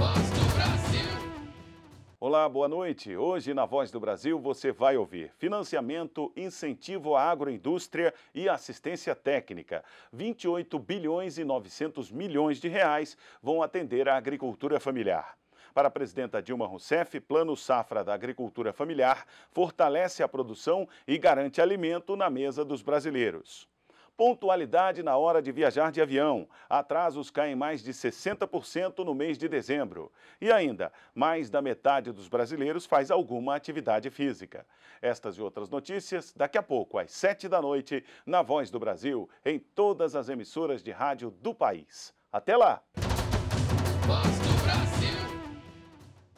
Voz do Brasil. Olá, boa noite. Hoje na Voz do Brasil você vai ouvir financiamento, incentivo à agroindústria e assistência técnica. 28 bilhões e 900 milhões de reais vão atender a agricultura familiar. Para a presidenta Dilma Rousseff, Plano Safra da Agricultura Familiar fortalece a produção e garante alimento na mesa dos brasileiros. Pontualidade na hora de viajar de avião. Atrasos caem mais de 60% no mês de dezembro. E ainda, mais da metade dos brasileiros faz alguma atividade física. Estas e outras notícias daqui a pouco, às 7 da noite, na Voz do Brasil, em todas as emissoras de rádio do país. Até lá!